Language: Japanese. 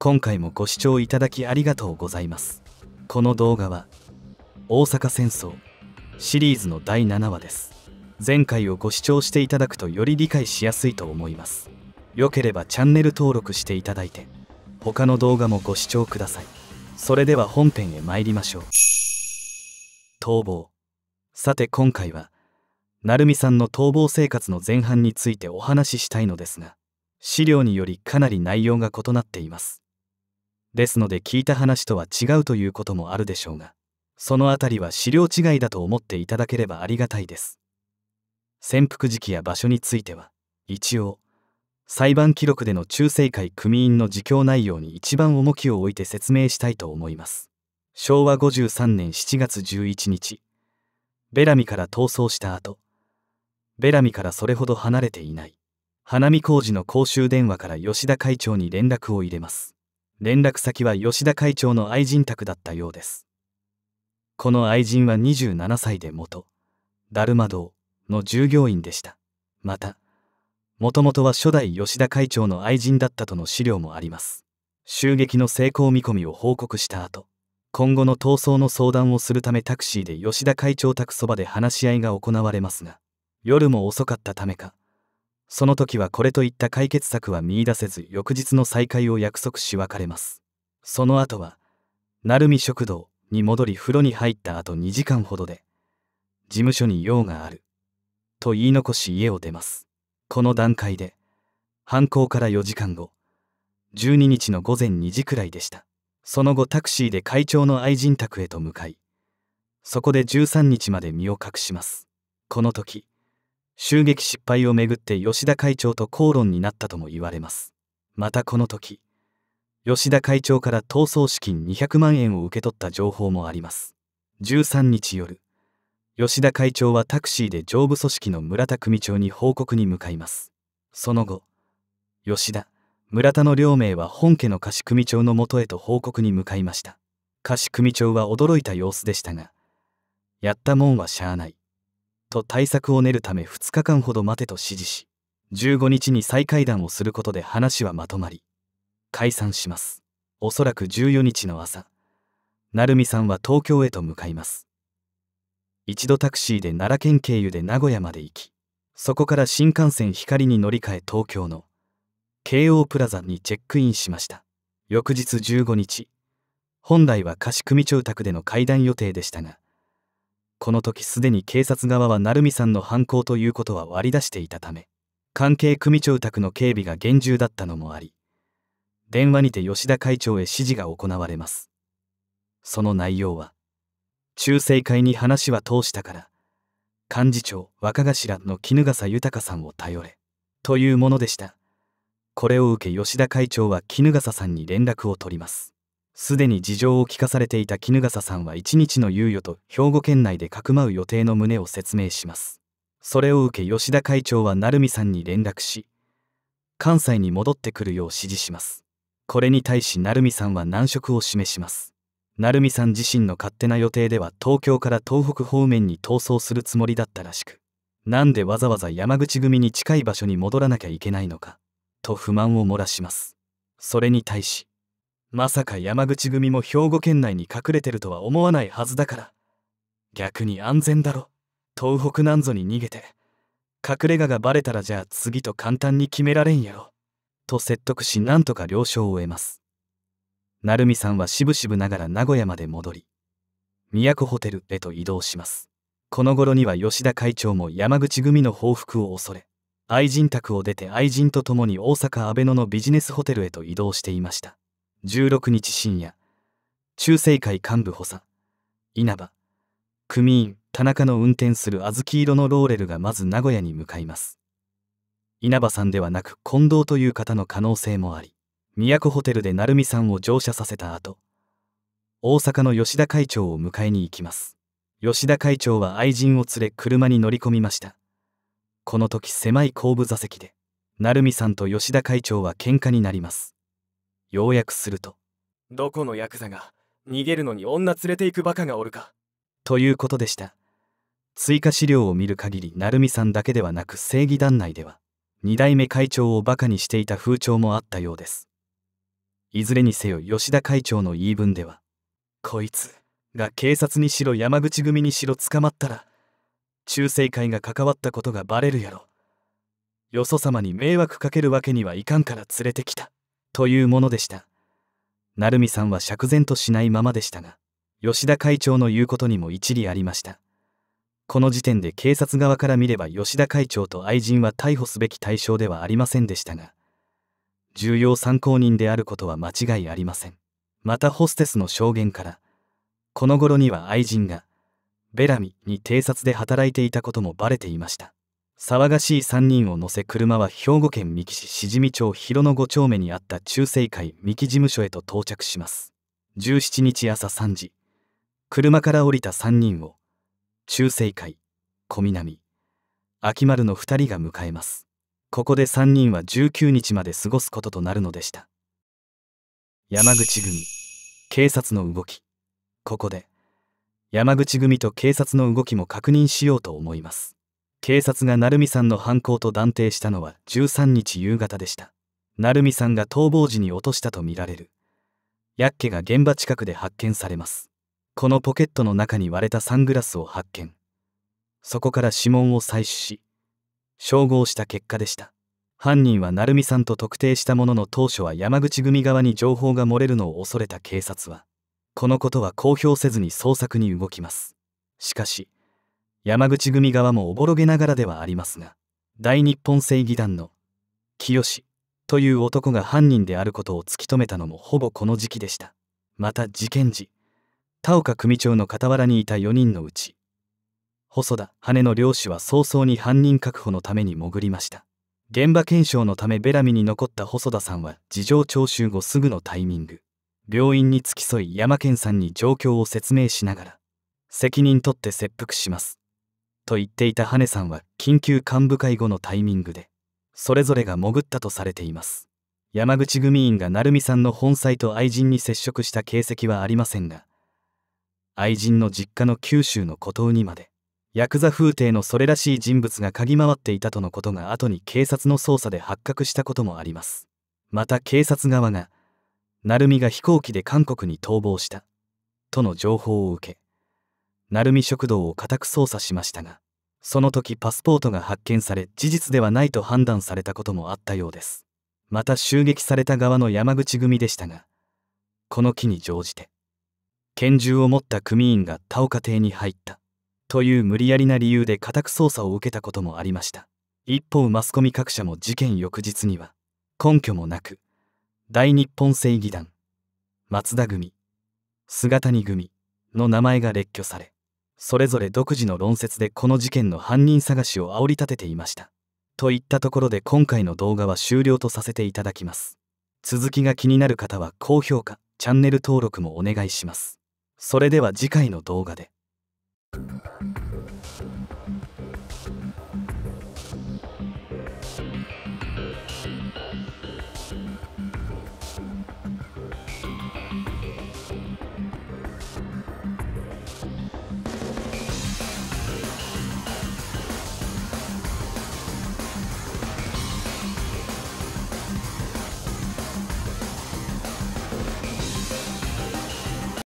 今回もご視聴いただきありがとうございます。この動画は、大阪戦争シリーズの第7話です。前回をご視聴していただくとより理解しやすいと思います。良ければチャンネル登録していただいて、他の動画もご視聴ください。それでは本編へ参りましょう。逃亡。さて今回は、成美さんの逃亡生活の前半についてお話ししたいのですが、資料によりかなり内容が異なっています。ですので聞いた話とは違うということもあるでしょうがそのあたりは資料違いだと思っていただければありがたいです潜伏時期や場所については一応裁判記録での中世会組員の自供内容に一番重きを置いて説明したいと思います昭和53年7月11日ベラミから逃走した後ベラミからそれほど離れていない花見工事の公衆電話から吉田会長に連絡を入れます連絡先は吉田会長の愛人宅だったようですこの愛人は27歳で元だるま堂の従業員でしたまたもともとは初代吉田会長の愛人だったとの資料もあります襲撃の成功見込みを報告した後今後の逃走の相談をするためタクシーで吉田会長宅そばで話し合いが行われますが夜も遅かったためかその時はこれといった解決策は見いだせず翌日の再会を約束し別れますその後は鳴海食堂に戻り風呂に入った後2時間ほどで事務所に用があると言い残し家を出ますこの段階で犯行から4時間後12日の午前2時くらいでしたその後タクシーで会長の愛人宅へと向かいそこで13日まで身を隠しますこの時襲撃失敗をめぐって吉田会長と口論になったとも言われますまたこの時吉田会長から逃走資金200万円を受け取った情報もあります13日夜吉田会長はタクシーで上部組織の村田組長に報告に向かいますその後吉田村田の両名は本家の貸組長のもとへと報告に向かいました貸組長は驚いた様子でしたがやったもんはしゃあないと対策を練るため2日間ほど待てと指示し15日に再会談をすることで話はまとまり解散しますおそらく14日の朝成美さんは東京へと向かいます一度タクシーで奈良県経由で名古屋まで行きそこから新幹線光に乗り換え東京の京王プラザにチェックインしました翌日15日本来は貸組長宅での会談予定でしたがこの時すでに警察側は成美さんの犯行ということは割り出していたため関係組長宅の警備が厳重だったのもあり電話にて吉田会長へ指示が行われますその内容は中正会に話は通したから幹事長若頭の衣笠豊さんを頼れというものでしたこれを受け吉田会長は衣笠さんに連絡を取りますすでに事情を聞かされていた衣笠さんは一日の猶予と兵庫県内でかくまう予定の旨を説明しますそれを受け吉田会長は成美さんに連絡し関西に戻ってくるよう指示しますこれに対し成美さんは難色を示します成美さん自身の勝手な予定では東京から東北方面に逃走するつもりだったらしくなんでわざわざ山口組に近い場所に戻らなきゃいけないのかと不満を漏らしますそれに対しまさか山口組も兵庫県内に隠れてるとは思わないはずだから逆に安全だろ東北なんぞに逃げて隠れ家がバレたらじゃあ次と簡単に決められんやろと説得しなんとか了承を得ます成美さんはしぶしぶながら名古屋まで戻り都ホテルへと移動しますこの頃には吉田会長も山口組の報復を恐れ愛人宅を出て愛人と共に大阪阿倍野のビジネスホテルへと移動していました16日深夜中世会幹部補佐稲葉組員田中の運転する小豆色のローレルがまず名古屋に向かいます稲葉さんではなく近藤という方の可能性もあり都ホテルで成美さんを乗車させた後大阪の吉田会長を迎えに行きます吉田会長は愛人を連れ車に乗り込みましたこの時狭い後部座席で成美さんと吉田会長は喧嘩になります要約するとどこのヤクザが逃げるのに女連れて行くバカがおるかということでした追加資料を見る限り成美さんだけではなく正義団内では2代目会長をバカにしていた風潮もあったようですいずれにせよ吉田会長の言い分では「こいつ」が警察にしろ山口組にしろ捕まったら中世会が関わったことがバレるやろよそ様に迷惑かけるわけにはいかんから連れてきたというものでした。成美さんは釈然としないままでしたが、吉田会長の言うことにも一理ありました。この時点で警察側から見れば吉田会長と愛人は逮捕すべき対象ではありませんでしたが、重要参考人であることは間違いありません。またホステスの証言から、この頃には愛人が、ベラミに偵察で働いていたこともバレていました。騒がしい3人を乗せ車は兵庫県三木市しじみ町広野5丁目にあった中世会三木事務所へと到着します17日朝3時車から降りた3人を中世会小南秋丸の2人が迎えますここで3人は19日まで過ごすこととなるのでした山口組警察の動きここで山口組と警察の動きも確認しようと思います警察が成美さんの犯行と断定したのは13日夕方でした成美さんが逃亡時に落としたとみられるヤッケが現場近くで発見されますこのポケットの中に割れたサングラスを発見そこから指紋を採取し照合した結果でした犯人は成美さんと特定したものの当初は山口組側に情報が漏れるのを恐れた警察はこのことは公表せずに捜索に動きますしかし山口組側もおぼろげながらではありますが大日本正義団の清という男が犯人であることを突き止めたのもほぼこの時期でしたまた事件時田岡組長の傍らにいた4人のうち細田羽の漁師は早々に犯人確保のために潜りました現場検証のためベラミに残った細田さんは事情聴取後すぐのタイミング病院に付き添い山健さんに状況を説明しながら責任取って切腹しますと言っていた羽根さんは緊急幹部会後のタイミングでそれぞれが潜ったとされています山口組員が成美さんの本妻と愛人に接触した形跡はありませんが愛人の実家の九州の孤島にまでヤクザ風亭のそれらしい人物が嗅ぎ回っていたとのことが後に警察の捜査で発覚したこともありますまた警察側が成美が飛行機で韓国に逃亡したとの情報を受け鳴海食堂を家宅捜査しましたがその時パスポートが発見され事実ではないと判断されたこともあったようですまた襲撃された側の山口組でしたがこの機に乗じて拳銃を持った組員が田岡邸に入ったという無理やりな理由で家宅捜査を受けたこともありました一方マスコミ各社も事件翌日には根拠もなく大日本正義団松田組菅谷組の名前が列挙されそれぞれ独自の論説でこの事件の犯人探しを煽り立てていました。といったところで今回の動画は終了とさせていただきます。続きが気になる方は高評価、チャンネル登録もお願いします。それでは次回の動画で。